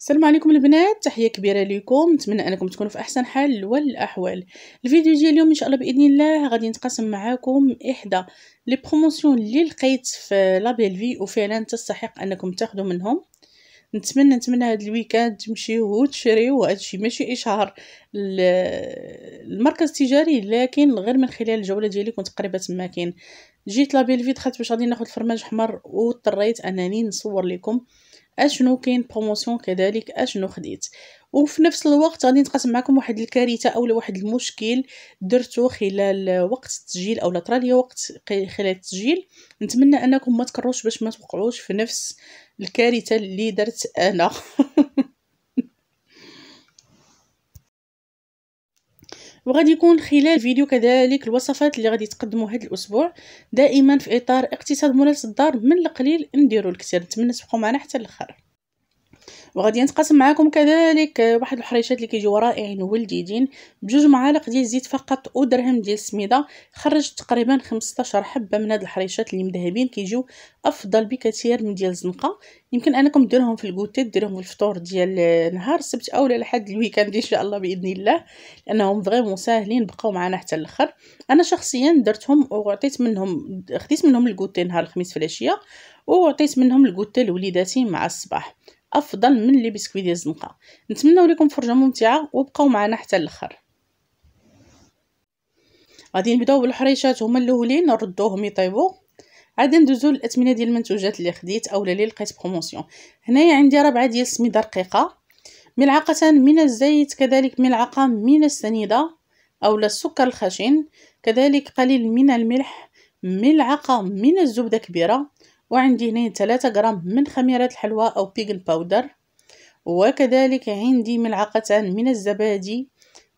السلام عليكم البنات تحيه كبيره لكم نتمنى انكم تكونوا في احسن حال والاحوال الفيديو ديال اليوم ان شاء الله باذن الله غادي نتقاسم معاكم احدى لي بروموسيون اللي لقيت في لابيل في وفعلا تستحق انكم تاخذوا منهم نتمنى نتمنى هذا الويكاند تمشيو وتشريو هادشي ماشي اشهار المركز التجاري لكن غير من خلال الجوله ديالي كنت قريبه تما كاين جيت لابيل في دخلت باش غادي ناخذ الفرماج حمر واضطريت انني نصور لكم اشنو كاين بروموسيون كذلك اشنو خديت وفي نفس الوقت غادي نتقاسم معكم واحد الكارثه اولا واحد المشكل درتو خلال وقت التسجيل او طرا ليا وقت خلال التسجيل نتمنى انكم ما تكروش باش ما توقعوش في نفس الكارثه اللي درت انا وغادي يكون خلال الفيديو كذلك الوصفات اللي غادي تقدموا هذا الاسبوع دائما في اطار اقتصاد مناسب الدار من القليل نديروا الكثير نتمنى تبقوا معنا حتى الاخر وغادي نتقاسم معكم كذلك آه، واحد الحريشات اللي كيجيو رائعين ولديدين بجوج معالق ديال الزيت فقط ودرهم ديال السميده خرجت تقريبا 15 حبه من هاد الحريشات اللي مذهبين كيجيو افضل بكثير من ديال الزنقه يمكن انكم ديرهم في الكوتي ديرهم في الفطور ديال نهار السبت او لحد الويكاند ان شاء الله باذن الله لانهم فريمون ساهلين بقاو معنا حتى الاخر انا شخصيا درتهم وعطيت منهم خديت منهم الكوتي نهار الخميس في العشيه وعطيت منهم الكوتي لوليداتي مع الصباح افضل من لي بسكوي ديال الزنقه نتمنى لكم فرجه ممتعه وبقاو معنا حتى الاخر غادي نبداو بالحريشات هما الاولين نردوهم يطيبوا عاد ندوزو للاثمنه ديال المنتوجات اللي خديت اولا اللي لقيت بروموسيون هنايا عندي ربعه ديال السميده رقيقه ملعقه من الزيت كذلك ملعقه من السنيده اولا السكر الخشن كذلك قليل من الملح ملعقه من الزبده كبيره وعندي هنا 3 غرام من خميرة الحلوى أو بيجل باودر وكذلك عندي ملعقتان من الزبادي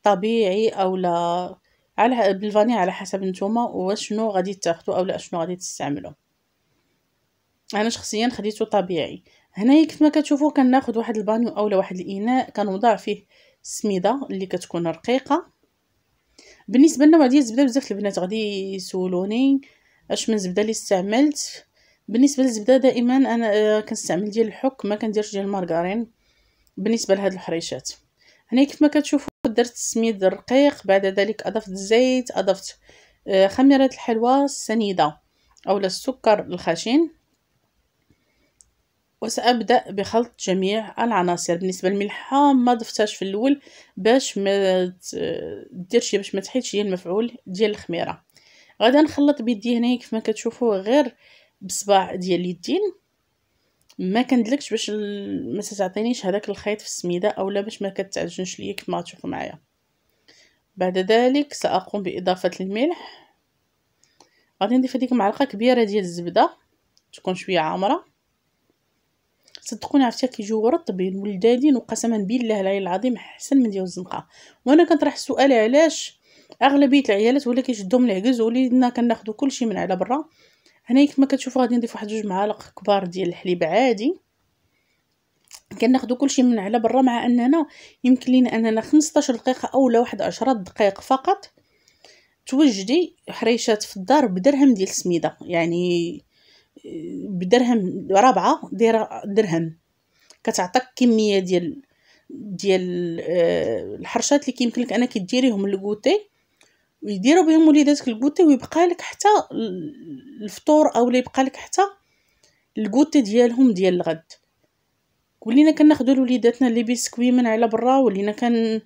طبيعي أو لا على بالفاني على حسب نتوما وشنو غادي تاخدو أو لا شنو غادي تستعملو أنا شخصيا خديته طبيعي هنايا كيف ما كتشوفوا كناخد واحد البانيو أولا واحد الإناء كنوضع فيه السميدة اللي كتكون رقيقة بالنسبة للنوع ديال الزبدة بزاف البنات غادي يسولوني اش من زبدة اللي استعملت بالنسبه للزبده دائما انا آه، كنستعمل ديال الحك ما كنديرش ديال المارغرين بالنسبه لهاد الحريشات هنا كيف ما كتشوفوا درت السميد الرقيق بعد ذلك اضفت الزيت اضفت آه، خميره الحلوى السنيده او السكر الخشن وسأبدأ بخلط جميع العناصر بالنسبة للملحة ما ضفتهاش في الأول باش ما آه، ديرش باش ما تحيدش هي المفعول ديال الخميرة غادا نخلط بيدي هنا كيف ما كتشوفوا غير بصباع ديال اليدين ما كندلكش باش ما تعطينيش هذاك الخيط في السميده اولا باش ما كتعجنش ليا كما تشوفوا معايا بعد ذلك ساقوم باضافه الملح غادي نضيف هذيك معلقه كبيره ديال الزبده تكون شويه عامره صدقوني عرفتي كيجيو رطبين ولدادين وقسما بالله العلي العظيم احسن من ديال الزنقه وانا كنطرح السؤال علاش اغلبيه العيالات ولا كيشدهم العجز ولينا كناخذوا كلشي من على برا هنايا كما كتشوفوا غادي نضيف واحد جوج معالق كبار ديال الحليب عادي كناخذوا كلشي من على برا مع اننا يمكن لينا اننا 15 دقيقه اولا واحد 10 دقائق فقط توجدي حريشات في الدار بدرهم ديال السميده يعني بدرهم رابعه دايره درهم كتعطيك كميه ديال ديال آه، الحرشات اللي كيمكن لك انك ديريهم لكوتي ويديروا بهم وليداتك الكوتي ويبقى لك حتى الفطور اولا يبقى لك حتى الكوتي ديالهم ديال الغد ولينا كناخذوا لوليداتنا لي بيسكوي من على برا ولينا كن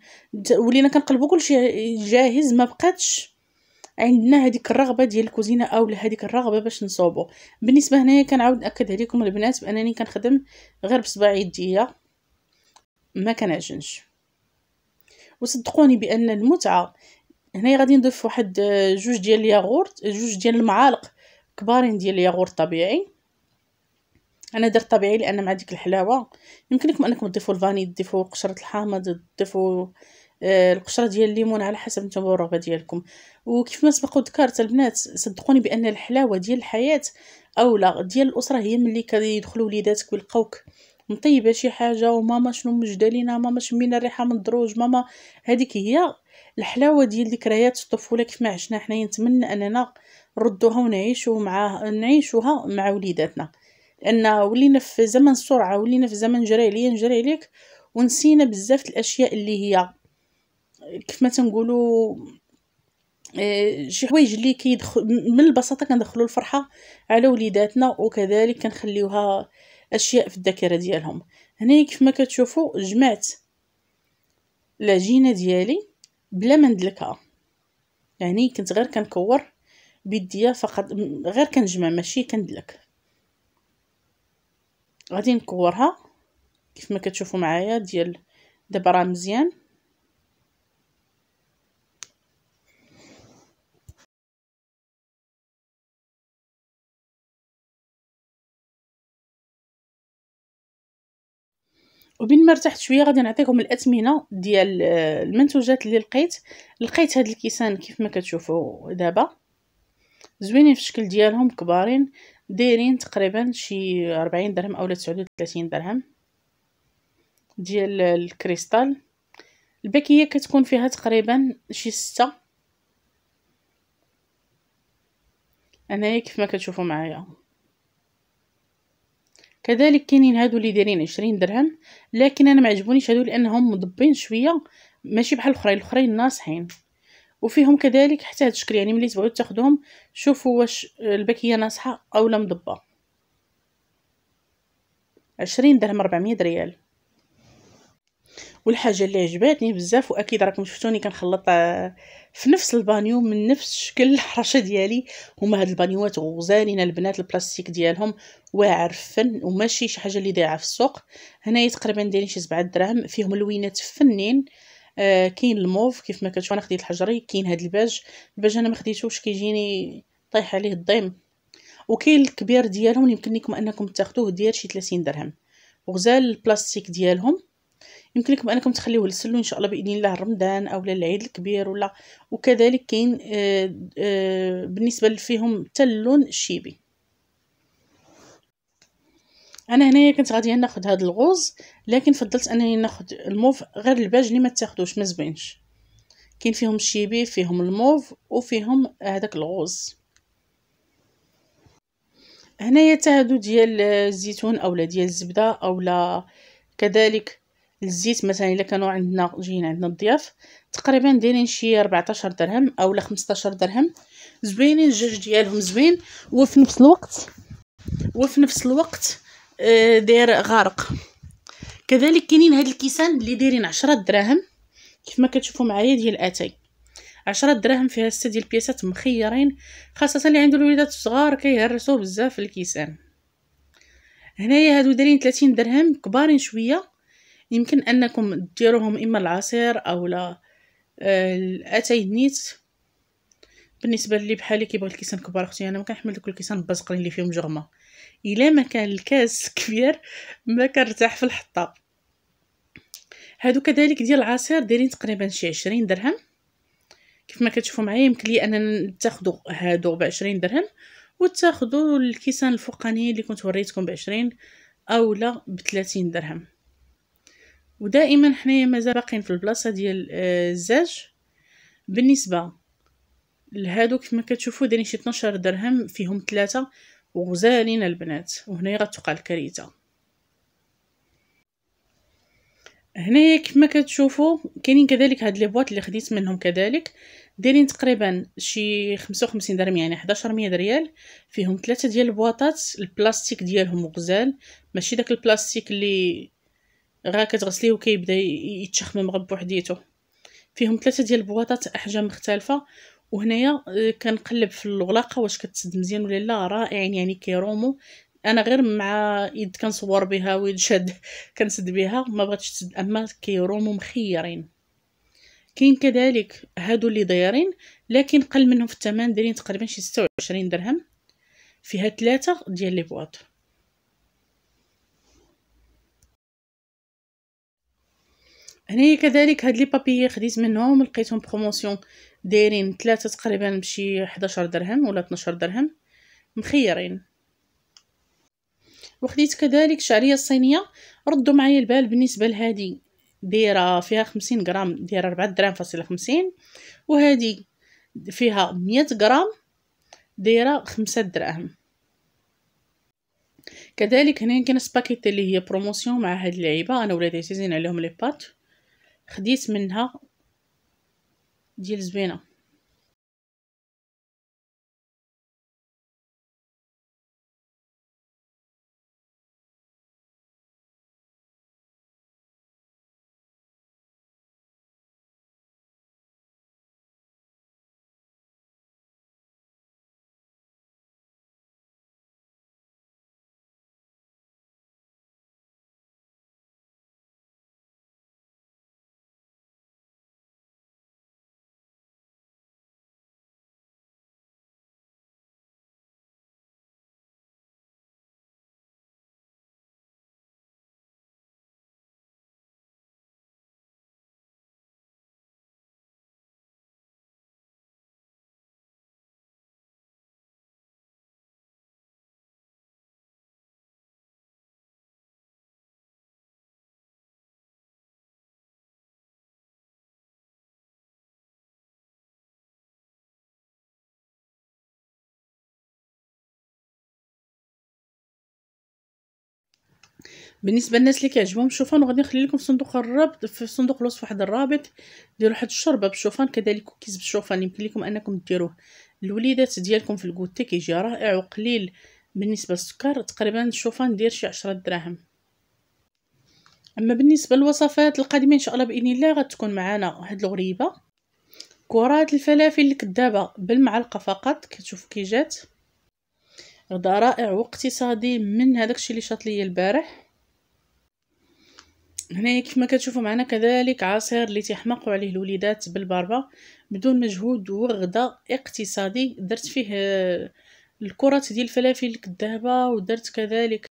ولينا كنقلبوا كلشي جاهز ما بقاتش عندنا هذيك الرغبه ديال الكوزينه اولا هذيك الرغبه باش نصوبو بالنسبه هنايا كنعاود ناكد عليكم البنات بانني كنخدم غير بصباع يديا ما كنعجنش وصدقوني بان المتعه هنايا غادي نضيف واحد آه، جوج ديال الياغورت جوج ديال المعالق كبارين ديال الياغورت طبيعي انا درت طبيعي لان مع ديك الحلاوه يمكنكم انكم تضيفوا الفاني تضيفوا قشره الحامض تضيفوا آه، القشره ديال الليمون على حسب نتوما الرغبه ديالكم وكيف ما سبق وذكرت البنات صدقوني بان الحلاوه ديال الحياه اولا ديال الاسره هي ملي كيدخلوا وليداتك ويلقاوك مطيبه شي حاجه وماما شنو مجده لينا ماما شمينا الريحه من الدروج ماما هذيك هي الحلاوه ديال ذكريات الطفوله كيف ما عشنا حنايا نتمنى اننا نردوها ونعيشو معاها نعيشوها مع وليداتنا لان ولينا في زمن السرعه ولينا في زمن جري عليا نجري عليك ونسينا بزاف الاشياء اللي هي كيف ما تنقولوا آه، شي حوايج اللي كيدخل من البساطه كندخلوا الفرحه على وليداتنا وكذلك كنخليوها اشياء في الذاكره ديالهم هنا كيف ما كتشوفوا جمعت العجينه ديالي بلا ما ندلكها يعني كنت غير كنكور بيديا فقط غير كنجمع ماشي كندلك غادي نكورها كيف ما كتشوفوا معايا ديال دابا راه مزيان وبين ما ارتحت شويه غادي نعطيكم الاثمنه ديال آه، المنتوجات اللي لقيت لقيت هاد الكيسان كيف ما كتشوفوا دابا زوينين في الشكل ديالهم كبارين دايرين تقريبا شي 40 درهم اولا 39 درهم ديال الكريستال الباكيه كتكون فيها تقريبا شي ستة انايا كيف ما كتشوفوا معايا كذلك كاينين هادو اللي دايرين عشرين درهم لكن انا معجبونيش هادو لانهم مضبين شويه ماشي بحال الاخرين الاخرين ناصحين وفيهم كذلك حتى هاد الشكل يعني ملي تبغيو تاخدوهم شوفوا واش الباكيه ناصحه اولا مضبه عشرين درهم 400 ريال والحاجه اللي عجباتني بزاف واكيد راكم شفتوني كنخلط آه، في نفس البانيو من نفس شكل الحرشه ديالي هما هاد البانيوات غزالين البنات البلاستيك ديالهم واعر فن وماشي شي حاجه اللي ضايعه في السوق هنايا تقريبا دايرين شي 7 دراهم فيهم لوينات فنين آه كاين الموف كيف ما كتشوف انا خديت الحجري كاين هاد الباج الباج انا ما خديتوش كيجيني طايح عليه الضيم وكاين الكبير ديالهم يمكن لكم انكم تاخذوه ديال شي 30 درهم وغزال البلاستيك ديالهم يمكنكم انكم تخليوه للسلو ان شاء الله باذن الله رمضان او للعيد الكبير ولا وكذلك كاين آه، آه، بالنسبه فيهم حتى اللون الشيبي انا هنايا كنت غادي ناخذ هذا الغوز لكن فضلت انني ناخذ الموف غير الباج اللي ما تاخذوش ما زبينش كاين فيهم الشيبي فيهم الموف وفيهم هذاك الغوز هنايا حتى هادو ديال الزيتون اولا ديال الزبده اولا كذلك الزيت مثلا الا كانوا عندنا جايين عندنا الضياف تقريبا دايرين شي 14 درهم اولا 15 درهم زوينين الدجاج ديالهم زوين وفي نفس الوقت وفي نفس الوقت آه، داير غارق كذلك كاينين هاد الكيسان اللي دايرين 10 دراهم كيف ما كتشوفوا معايا ديال الاتاي 10 دراهم فيها سته ديال البياسات مخيرين خاصه اللي عنده الوليدات الصغار كيهرسوا بزاف في الكيسان هنايا هادو دايرين 30 درهم كبارين شويه يمكن أنكم ديروهم إما العصير أو لا آه، الأتاي نيت بالنسبة لي بحالي كيبغي الكيسان كبار أختي أنا ما كنحمل دوك الكيسان البزقرين اللي فيهم جرمة إلا ما كان الكاس كبير ما كنرتاح في الحطة هادو كذلك ديال العصير دايرين تقريبا شي عشرين درهم كيف ما كتشوفوا معايا يمكن لي اننا تاخذوا هادو ب 20 درهم وتاخذوا الكيسان الفوقاني اللي كنت وريتكم ب 20 اولا ب 30 درهم ودائما حنايا مازال باقيين في البلاصه ديال آه، الزاج بالنسبه لهادو كما كتشوفوا دايرين شي 12 درهم فيهم ثلاثة وغزالين البنات وهنايا غتوقع الكريته هنايا كما كتشوفوا كاينين كذلك هاد لي بواط اللي خديت منهم كذلك دايرين تقريبا شي 55 درهم يعني 1100 ريال فيهم ثلاثه ديال البواطات البلاستيك ديالهم غزال ماشي داك البلاستيك اللي غا كتغسليه وكيبدا يتشخمم غير بوحديتو فيهم ثلاثه ديال البواطات احجام مختلفه وهنايا آه، كنقلب في الغلاقه واش كتسد مزيان ولا لا رائعين يعني كيرومو انا غير مع يد كنصور بها ويد شاد كنسد بها ما بغاتش تسد اما كيرومو مخيرين كاين كذلك هادو اللي ضيرين لكن قل منهم في الثمن دايرين تقريبا شي 26 درهم فيها ثلاثه ديال لي بواط هنايا كذلك هاد لي بابيي خديت منهم لقيتهم بروموسيون دايرين ثلاثه تقريبا بشي 11 درهم ولا 12 درهم مخيرين وخديت كذلك شعريه صينيه ردوا معايا البال بالنسبه لهادي دايره فيها 50 غرام دايره 4 دراهم فاصله 50 وهادي فيها 100 غرام دايره 5 دراهم كذلك هنا كاين سباكيت اللي هي بروموسيون مع هاد اللعيبه انا ولادي عزيزين عليهم لي بات خديت منها ديال زوينه بالنسبه للناس اللي كيعجبهم الشوفان وغادي نخلي لكم في صندوق الرابط في صندوق الوصف واحد الرابط ديال واحد الشربه بالشوفان كذلك كيس بالشوفان يمكن لكم انكم ديروه الوليدات ديالكم في الكوتي كيجي رائع وقليل بالنسبه للسكر تقريبا الشوفان دير شي 10 دراهم اما بالنسبه للوصفات القادمه ان شاء الله باذن الله غتكون معنا هاد الغريبه كرات الفلافل الكدابه بالمعلقه فقط كتشوف كي جات غدا رائع واقتصادي من هذاك الشيء اللي شاط ليا البارح هنا كيف ما كتشوفوا معنا كذلك عصير اللي تيحمقوا عليه الوليدات بالباربا بدون مجهود وغدا اقتصادي درت فيه آه، الكرات ديال الفلافل الكذابه ودرت كذلك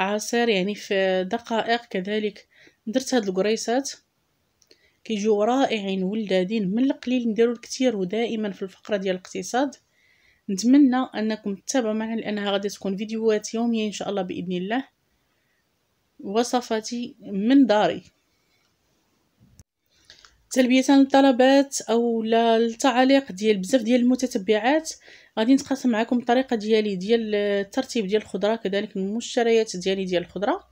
عصير يعني في دقائق كذلك درت هاد القريصات كيجيو رائعين ولادين من القليل نديرو الكثير ودائما في الفقره ديال الاقتصاد نتمنى انكم تتابعوا معنا لانها غادي تكون فيديوهات يوميه ان شاء الله باذن الله وصفتي من داري تلبية للطلبات او التعليق ديال بزاف ديال المتتبعات غادي نتقاسم معكم الطريقه ديالي ديال الترتيب ديال الخضره كذلك المشتريات ديالي ديال الخضره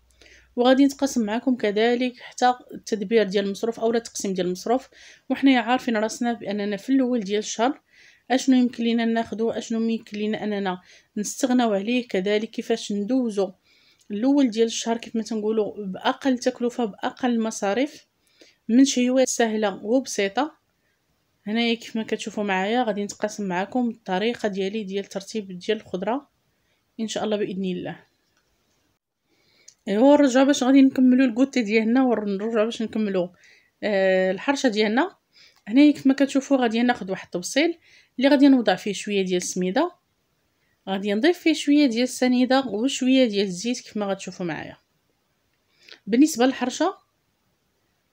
وغادي نتقاسم معكم كذلك حتى التدبير ديال المصروف اولا التقسيم ديال المصروف وحنايا عارفين راسنا باننا في الاول ديال الشهر اشنو يمكن لينا ناخذو اشنو يمكن لينا اننا نستغناو عليه كذلك كيفاش ندوزو الاول ديال الشهر كيف ما تنقولوا باقل تكلفه باقل المصاريف من شهيوات سهله وبسيطه هنايا كيف ما كتشوفوا معايا غادي نتقاسم معكم الطريقه ديالي ديال ترتيب ديال الخضره ان شاء الله باذن الله ايوا نرجعوا باش غادي نكملوا الكوتي ديالنا ونرجعوا باش نكملوا آه الحرشه ديالنا هنايا كيف ما كتشوفوا غادي ناخذ واحد الطبسيل اللي غادي نوضع فيه شويه ديال السميده غادي نضيف فيه شويه ديال السنيده وشويه ديال الزيت ما غتشوفوا معايا بالنسبه للحرشه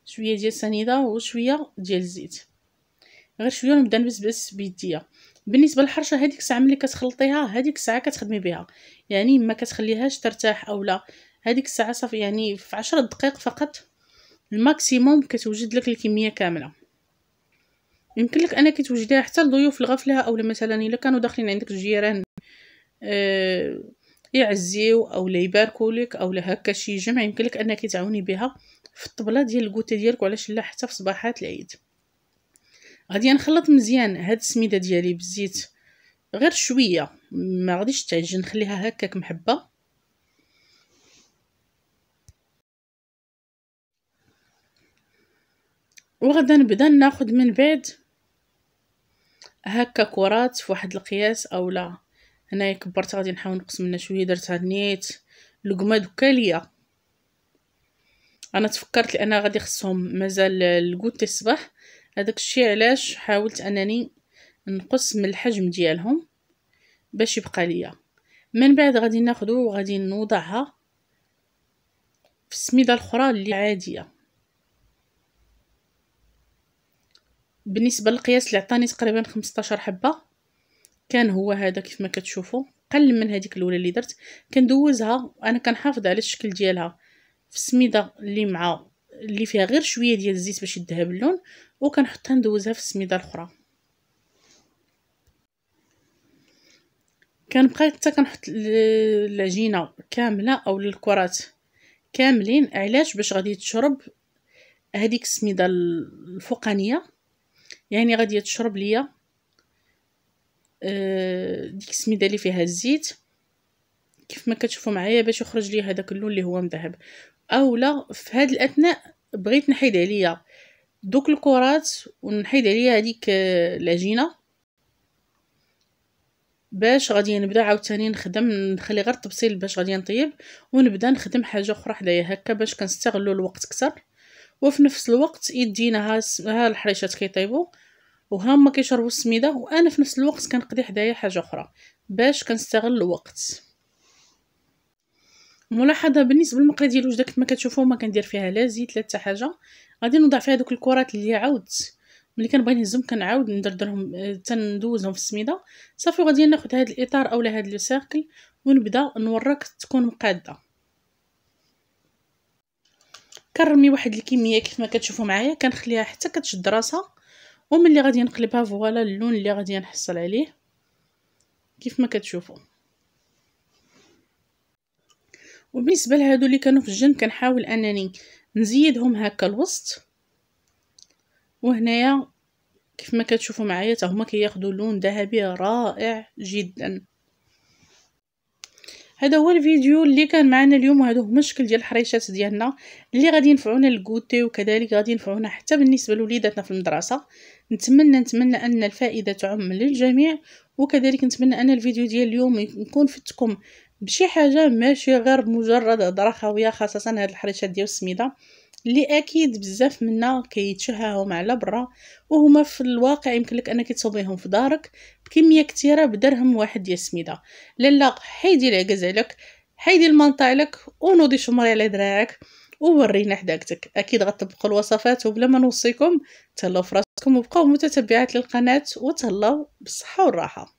شويه ديال السنيده وشويه ديال الزيت غير شويه نبدا نبسبس بيديا بالنسبه للحرشه هذيك الساعه ملي كتخلطيها هذيك الساعه كتخدمي بها يعني ما كتخليهاش ترتاح اولا هذيك الساعه صافي يعني في عشرة دقائق فقط الماكسيموم كتوجد لك الكميه كامله يمكن لك انك توجديها حتى لضيوف الغفله اولا مثلا الا كانوا داخلين عندك الجيران آه، يعزيو او لا يباركوا لك او لا هكا شي جمع يمكن لك انك تعاوني بها في الطبله ديال الكوتة ديالك وعلاش لا حتى في صباحات العيد غادي نخلط مزيان هاد السميده ديالي بالزيت غير شويه ما غاديش تعجن نخليها هكاك محبه وغدا نبدا ناخد من بعد هكا كرات في واحد القياس اولا هنايا كبرت غادي نحاول نقص منها شويه درت هاد نيت لقمه دوكا ليا انا تفكرت لان غادي خصهم مازال الكوت الصباح هذاك الشيء علاش حاولت انني نقص من الحجم ديالهم باش يبقى ليا من بعد غادي ناخدو وغادي نوضعها في السميده الاخرى اللي عاديه بالنسبه للقياس اللي عطاني تقريبا 15 حبه كان هو هذا كيف ما كتشوفوا قل من هذيك الاولى اللي درت كندوزها انا كنحافظ على الشكل ديالها في السميده اللي مع اللي فيها غير شويه ديال الزيت باش يديها باللون وكنحطها ندوزها في السميده الاخرى كنبقى حتى كنحط العجينه كامله او الكرات كاملين علاش باش غادي تشرب هذيك السميده الفوقانيه يعني غادي تشرب ليا آه، ديك السميده اللي فيها الزيت كيف ما كتشوفوا معايا باش يخرج لي هذاك اللون اللي هو مذهب اولا في هاد الاثناء بغيت نحيد عليا دوك الكرات ونحيد عليا هذيك آه، العجينه باش غادي نبدا عاوتاني نخدم نخلي غير التبصيل باش غادي نطيب ونبدا نخدم حاجه اخرى حدايا هكا باش كنستغلوا الوقت اكثر وفي نفس الوقت يدينا ها الحريشات كيطيبوا كي وهما كيشربوا السميده وانا في نفس الوقت كنقضي حدايا حاجه اخرى باش كنستغل الوقت ملاحظه بالنسبه للمقلي ديال الوجده كما كتشوفوا ما كندير فيها لا زيت لا حتى حاجه غادي نوضع فيها دوك الكرات اللي عاودت ملي كنبغي نهزهم كنعاود ندردرهم حتى آه، ندوزهم في السميده صافي غادي ناخذ هذا الاطار اولا هذا لو سيركل ونبدا نورك تكون مقاده كرمي واحد الكميه كيف ما كتشوفوا معايا كنخليها حتى كتشد راسها وملي غادي نقلبها فوالا اللون اللي غادي نحصل عليه كيف ما كتشوفوا وبالنسبه لهادو اللي كانوا في الجن كنحاول انني نزيدهم هكا الوسط وهنايا كيف ما كتشوفوا معايا حتى هما كياخذوا لون ذهبي رائع جدا هذا هو الفيديو اللي كان معنا اليوم وهذا هما الشكل ديال الحريشات ديالنا اللي غادي ينفعونا للكوتي وكذلك غادي ينفعونا حتى بالنسبه لوليداتنا في المدرسه نتمنى نتمنى ان الفائده تعم للجميع وكذلك نتمنى ان الفيديو ديال اليوم يكون فتكم بشي حاجه ماشي غير مجرد هضره خاويه خاصه هاد الحريشات ديال السميده اللي اكيد بزاف منا كيتشهاهم على برا وهما في الواقع يمكن لك انك تصوبيهم في دارك بكميه كثيره بدرهم واحد ديال السميده لالا حيدي العكاز عليك حيدي المنطا عليك ونوضي شمري على دراعك وورينا حداقتك اكيد غتطبقوا الوصفات وبلا ما نوصيكم تهلاو في وبقاو متتبعات للقناة وتهلاو بالصحة والراحة